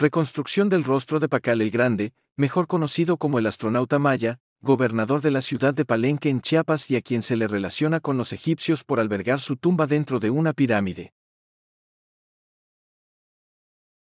Reconstrucción del rostro de Pacal el Grande, mejor conocido como el astronauta maya, gobernador de la ciudad de Palenque en Chiapas y a quien se le relaciona con los egipcios por albergar su tumba dentro de una pirámide.